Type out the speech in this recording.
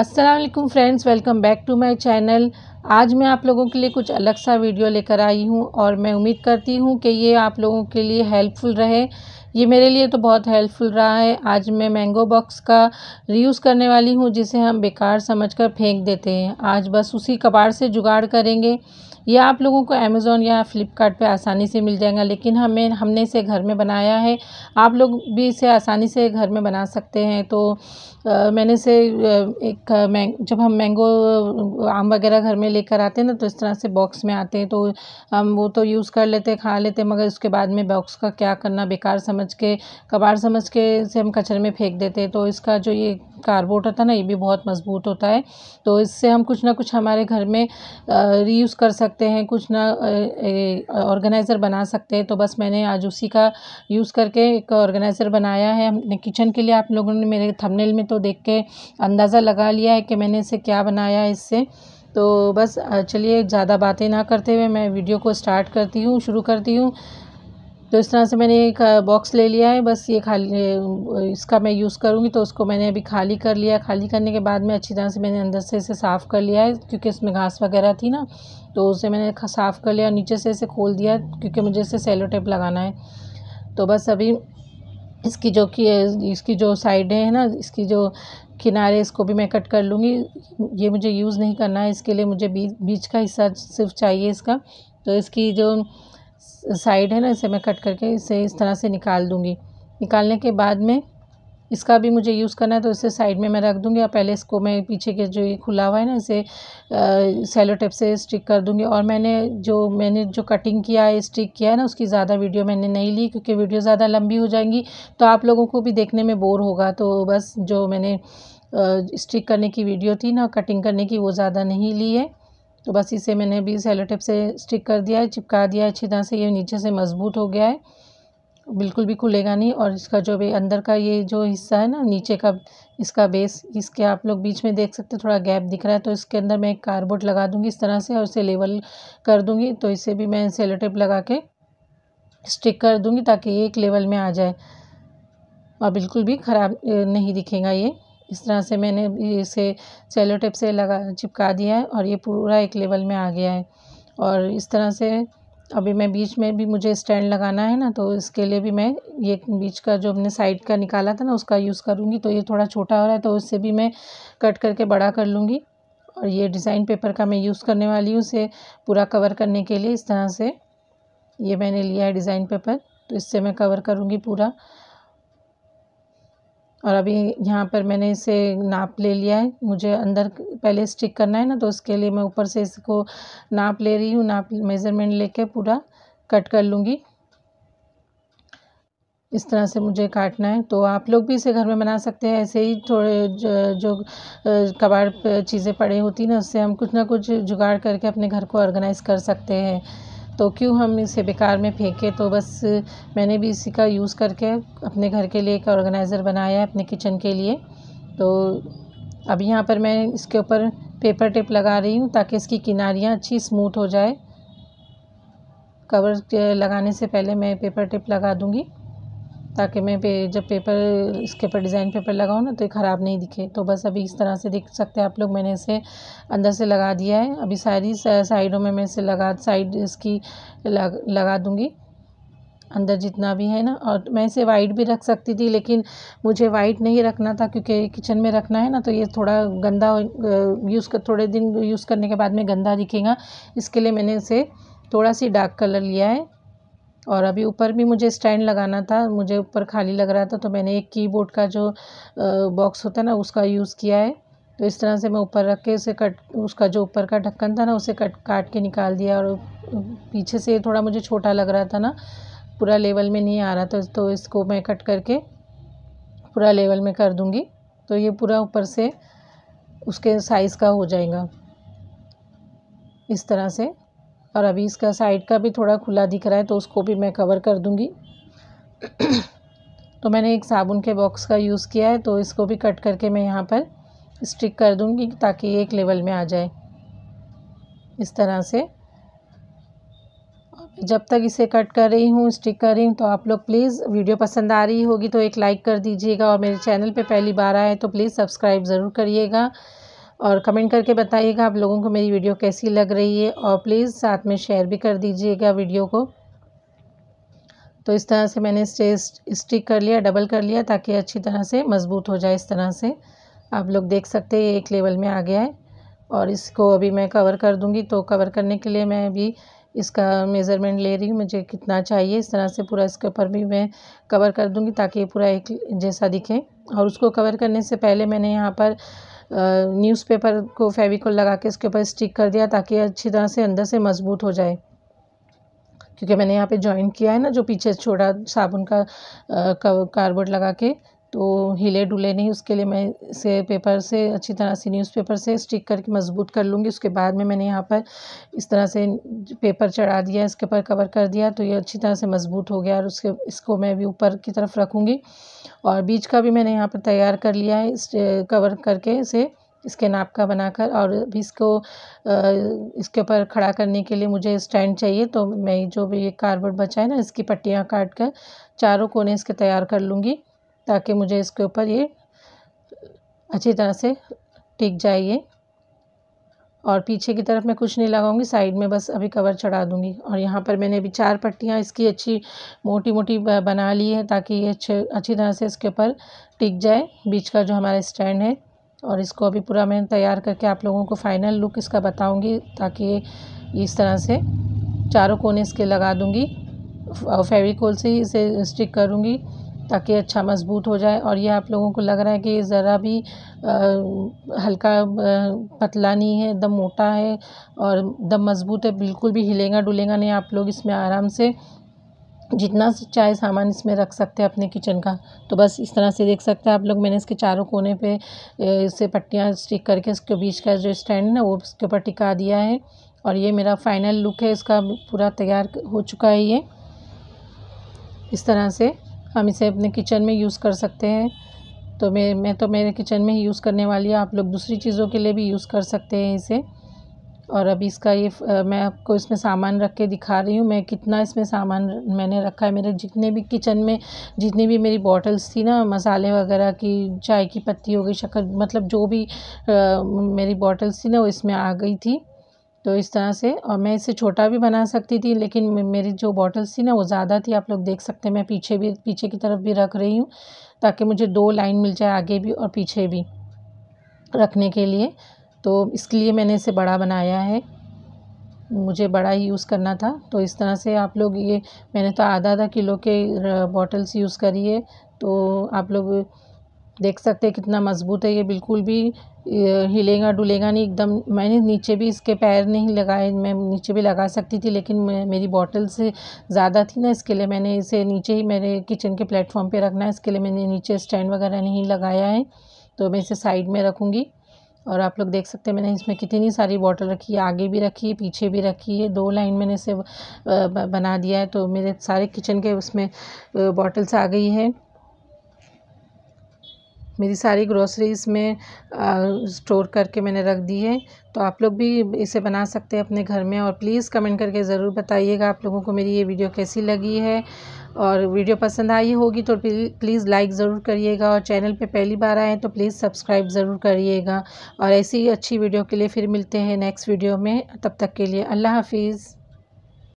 Aslam friends welcome back to my channel आज मैं आप लोगों के लिए कुछ अलग सा वीडियो लेकर आई हूँ और मैं उम्मीद करती हूँ कि ये आप लोगों के लिए हेल्पफुल रहे ये मेरे लिए तो बहुत हेल्पफुल रहा है आज मैं मैंगो बॉक्स का रीयूज़ करने वाली हूँ जिसे हम बेकार समझकर फेंक देते हैं आज बस उसी कबाड़ से जुगाड़ करेंगे ये आप लोगों को अमेज़ोन या फ़्लिपकार्ट पे आसानी से मिल जाएगा लेकिन हमें हमने इसे घर में बनाया है आप लोग भी इसे आसानी से घर में बना सकते हैं तो आ, मैंने इसे एक मैंग जब हम मैंगो आम वगैरह घर में लेकर आते हैं ना तो इस तरह से बॉक्स में आते हैं तो हम वो तो यूज़ कर लेते खा लेते मगर उसके बाद में बॉक्स का क्या करना बेकार समझ के कबाड़ समझ के इसे हम कचरे में फेंक देते तो इसका जो ये कार्डबोर्ड होता है ना ये भी बहुत मज़बूत होता है तो इससे हम कुछ ना कुछ हमारे घर में रीयूज़ कर सकते हैं कुछ ना ऑर्गेनाइज़र बना सकते हैं तो बस मैंने आज उसी का यूज़ करके एक ऑर्गेनाइज़र बनाया है हमने किचन के लिए आप लोगों ने मेरे थंबनेल में तो देख के अंदाज़ा लगा लिया है कि मैंने इसे क्या बनाया है इससे तो बस चलिए ज़्यादा बातें ना करते हुए मैं वीडियो को स्टार्ट करती हूँ शुरू करती हूँ तो इस तरह से मैंने एक बॉक्स ले लिया है बस ये खाली इसका मैं यूज़ करूँगी तो उसको मैंने अभी खाली कर लिया खाली करने के बाद में अच्छी तरह से मैंने अंदर से इसे साफ़ कर लिया है क्योंकि इसमें घास वगैरह थी ना तो उसे मैंने साफ़ कर लिया नीचे से इसे खोल दिया क्योंकि मुझे इसे सेलो टेप लगाना है तो बस अभी इसकी जो कि इसकी जो साइड है ना इसकी जो किनारे इसको भी मैं कट कर लूँगी ये मुझे यूज़ नहीं करना है इसके लिए मुझे बीच बीच का हिस्सा सिर्फ चाहिए इसका तो इसकी जो साइड है ना इसे मैं कट करके इसे इस तरह से निकाल दूँगी निकालने के बाद में इसका भी मुझे यूज़ करना है तो इसे साइड में मैं रख दूँगी और पहले इसको मैं पीछे के जो ये खुला हुआ है ना इसे सेलो टेप से स्टिक कर दूँगी और मैंने जो मैंने जो कटिंग किया है स्टिक किया है ना उसकी ज़्यादा वीडियो मैंने नहीं ली क्योंकि वीडियो ज़्यादा लंबी हो जाएंगी तो आप लोगों को भी देखने में बोर होगा तो बस जो मैंने स्टिक करने की वीडियो थी ना कटिंग करने की वो ज़्यादा नहीं ली है तो बस इसे मैंने अभी सेलो टेप से स्टिक कर दिया है चिपका दिया है अच्छी तरह से ये नीचे से मज़बूत हो गया है बिल्कुल भी खुलेगा नहीं और इसका जो भी अंदर का ये जो हिस्सा है ना नीचे का इसका बेस इसके आप लोग बीच में देख सकते थोड़ा गैप दिख रहा है तो इसके अंदर मैं एक कारबोर्ड लगा दूँगी इस तरह से और इसे लेवल कर दूँगी तो इसे भी मैं सेलो टेप लगा के स्टिक कर दूँगी ताकि ये एक लेवल में आ जाए और बिल्कुल भी ख़राब नहीं दिखेगा ये इस तरह से मैंने इसे सेलो टेप से लगा चिपका दिया है और ये पूरा एक लेवल में आ गया है और इस तरह से अभी मैं बीच में भी मुझे स्टैंड लगाना है ना तो इसके लिए भी मैं ये बीच का जो हमने साइड का निकाला था ना उसका यूज़ करूँगी तो ये थोड़ा छोटा हो रहा है तो उससे भी मैं कट करके बड़ा कर लूँगी और ये डिज़ाइन पेपर का मैं यूज़ करने वाली हूँ उसे पूरा कवर करने के लिए इस तरह से ये मैंने लिया है डिज़ाइन पेपर तो इससे मैं कवर करूँगी पूरा और अभी यहाँ पर मैंने इसे नाप ले लिया है मुझे अंदर पहले स्टिक करना है ना तो उसके लिए मैं ऊपर से इसको नाप ले रही हूँ नाप मेज़रमेंट लेके पूरा कट कर लूँगी इस तरह से मुझे काटना है तो आप लोग भी इसे घर में बना सकते हैं ऐसे ही थोड़े जो, जो कबाड़ चीज़ें पड़े होती ना उससे हम कुछ ना कुछ जुगाड़ करके अपने घर को ऑर्गेनाइज़ कर सकते हैं तो क्यों हम इसे बेकार में फेंकें तो बस मैंने भी इसी का यूज़ करके अपने घर के लिए एक ऑर्गेनाइज़र बनाया है अपने किचन के लिए तो अब यहाँ पर मैं इसके ऊपर पेपर टेप लगा रही हूँ ताकि इसकी किनारियाँ अच्छी स्मूथ हो जाए कवर लगाने से पहले मैं पेपर टेप लगा दूँगी ताकि मैं पे जब पेपर इसके ऊपर डिज़ाइन पेपर लगाऊँ ना तो ये ख़राब नहीं दिखे तो बस अभी इस तरह से देख सकते हैं आप लोग मैंने इसे अंदर से लगा दिया है अभी सारी साइडों में मैं इसे लगा साइड इसकी लग, लगा दूँगी अंदर जितना भी है ना और मैं इसे वाइट भी रख सकती थी लेकिन मुझे वाइट नहीं रखना था क्योंकि किचन में रखना है ना तो ये थोड़ा गंदा यूज़ कर थोड़े दिन यूज़ करने के बाद में गंदा दिखेगा इसके लिए मैंने इसे थोड़ा सी डार्क कलर लिया है और अभी ऊपर भी मुझे स्टैंड लगाना था मुझे ऊपर खाली लग रहा था तो मैंने एक कीबोर्ड का जो बॉक्स होता है ना उसका यूज़ किया है तो इस तरह से मैं ऊपर रख के उसे कट उसका जो ऊपर का ढक्कन था ना उसे कट काट के निकाल दिया और पीछे से थोड़ा मुझे छोटा लग रहा था ना पूरा लेवल में नहीं आ रहा था तो इसको मैं कट करके पूरा लेवल में कर दूँगी तो ये पूरा ऊपर से उसके साइज़ का हो जाएगा इस तरह से और अभी इसका साइड का भी थोड़ा खुला दिख रहा है तो उसको भी मैं कवर कर दूँगी तो मैंने एक साबुन के बॉक्स का यूज़ किया है तो इसको भी कट करके मैं यहाँ पर स्टिक कर दूँगी ताकि एक लेवल में आ जाए इस तरह से जब तक इसे कट कर रही हूँ स्टिक कर रही हूँ तो आप लोग प्लीज़ वीडियो पसंद आ रही होगी तो एक लाइक कर दीजिएगा और मेरे चैनल पे पहली बार आए तो प्लीज़ सब्सक्राइब ज़रूर करिएगा और कमेंट करके बताइएगा आप लोगों को मेरी वीडियो कैसी लग रही है और प्लीज़ साथ में शेयर भी कर दीजिएगा वीडियो को तो इस तरह से मैंने इसे स्टिक कर लिया डबल कर लिया ताकि अच्छी तरह से मज़बूत हो जाए इस तरह से आप लोग देख सकते हैं एक लेवल में आ गया है और इसको अभी मैं कवर कर दूँगी तो कवर करने के लिए मैं अभी इसका मेज़रमेंट ले रही हूँ मुझे कितना चाहिए इस तरह से पूरा इसके ऊपर भी मैं कवर कर दूँगी ताकि पूरा एक जैसा दिखे और उसको कवर करने से पहले मैंने यहाँ पर न्यूज़पेपर को फेविकोल लगा के उसके ऊपर स्टिक कर दिया ताकि अच्छी तरह से अंदर से मज़बूत हो जाए क्योंकि मैंने यहाँ पे जॉइन किया है ना जो पीछे छोड़ा साबुन का कार्बोर्ड लगा के तो हिले डुले नहीं उसके लिए मैं इसे पेपर से अच्छी तरह से न्यूज़पेपर से स्टिक करके मज़बूत कर लूँगी उसके बाद में मैंने यहाँ पर इस तरह से पेपर चढ़ा दिया इसके ऊपर कवर कर दिया तो ये अच्छी तरह से मज़बूत हो गया और उसके इसको मैं भी ऊपर की तरफ रखूँगी और बीच का भी मैंने यहाँ पर तैयार कर लिया है इस कवर करके इसे इसके नाप का बनाकर और भी इसको इसके ऊपर खड़ा करने के लिए मुझे स्टैंड चाहिए तो मैं जो भी ये कार्डबोर्ड बचा है ना इसकी पट्टियाँ काट कर चारों कोने इसके तैयार कर लूँगी ताकि मुझे इसके ऊपर ये अच्छी तरह से टिक जाइए और पीछे की तरफ मैं कुछ नहीं लगाऊंगी साइड में बस अभी कवर चढ़ा दूंगी और यहाँ पर मैंने अभी चार पट्टियाँ इसकी अच्छी मोटी मोटी बना ली है ताकि ये अच्छे अच्छी तरह से इसके ऊपर टिक जाए बीच का जो हमारा स्टैंड है और इसको अभी पूरा मैं तैयार करके आप लोगों को फाइनल लुक इसका बताऊँगी ताकि इस तरह से चारों कोने इसके लगा दूँगी फेविकोल से ही इसे स्टिक करूँगी ताकि अच्छा मज़बूत हो जाए और ये आप लोगों को लग रहा है कि ज़रा भी हल्का पतला नहीं है एकदम मोटा है और एकदम मज़बूत है बिल्कुल भी हिलेगा डुलेगा नहीं आप लोग इसमें आराम से जितना चाहे सामान इसमें रख सकते हैं अपने किचन का तो बस इस तरह से देख सकते हैं आप लोग मैंने इसके चारों कोने पे इसे पट्टियाँ स्टिक करके इसके बीच का जो स्टैंड है ना वो उसके ऊपर टिका दिया है और ये मेरा फाइनल लुक है इसका पूरा तैयार हो चुका है ये इस तरह से हम इसे अपने किचन में यूज़ कर सकते हैं तो मैं मैं तो मेरे किचन में ही यूज़ करने वाली है आप लोग दूसरी चीज़ों के लिए भी यूज़ कर सकते हैं इसे और अभी इसका ये मैं आपको इसमें सामान रख के दिखा रही हूँ मैं कितना इसमें सामान मैंने रखा है मेरे जितने भी किचन में जितनी भी मेरी बॉटल्स थी ना मसाले वगैरह की चाय की पत्ती हो गई शक्कर मतलब जो भी आ, मेरी बॉटल्स थी ना वो इसमें आ गई थी तो इस तरह से और मैं इसे छोटा भी बना सकती थी लेकिन मेरी जो बॉटल्स थी ना वो ज़्यादा थी आप लोग देख सकते हैं मैं पीछे भी पीछे की तरफ भी रख रही हूँ ताकि मुझे दो लाइन मिल जाए आगे भी और पीछे भी रखने के लिए तो इसके लिए मैंने इसे बड़ा बनाया है मुझे बड़ा ही यूज़ करना था तो इस तरह से आप लोग ये मैंने तो आधा आधा किलो के बॉटल्स यूज़ करी है तो आप लोग देख सकते हैं कितना मज़बूत है ये बिल्कुल भी हिलेगा डुलेगा नहीं एकदम मैंने नीचे भी इसके पैर नहीं लगाए मैं नीचे भी लगा सकती थी लेकिन मैं मेरी बॉटल से ज़्यादा थी ना इसके लिए मैंने इसे नीचे ही मेरे किचन के प्लेटफॉर्म पे रखना है इसके लिए मैंने नीचे स्टैंड वगैरह नहीं लगाया है तो मैं इसे साइड में रखूँगी और आप लोग देख सकते हैं मैंने इसमें कितनी सारी बॉटल रखी है आगे भी रखी है पीछे भी रखी है दो लाइन मैंने इसे बना दिया है तो मेरे सारे किचन के उसमें बॉटल्स आ गई है मेरी सारी ग्रोसरी इसमें स्टोर करके मैंने रख दी है तो आप लोग भी इसे बना सकते हैं अपने घर में और प्लीज़ कमेंट करके ज़रूर बताइएगा आप लोगों को मेरी ये वीडियो कैसी लगी है और वीडियो पसंद आई होगी तो प्लीज़ लाइक ज़रूर करिएगा और चैनल पे पहली बार आए तो प्लीज़ सब्सक्राइब ज़रूर करिएगा और ऐसी ही अच्छी वीडियो के लिए फिर मिलते हैं नेक्स्ट वीडियो में तब तक के लिए अल्लाह हाफिज़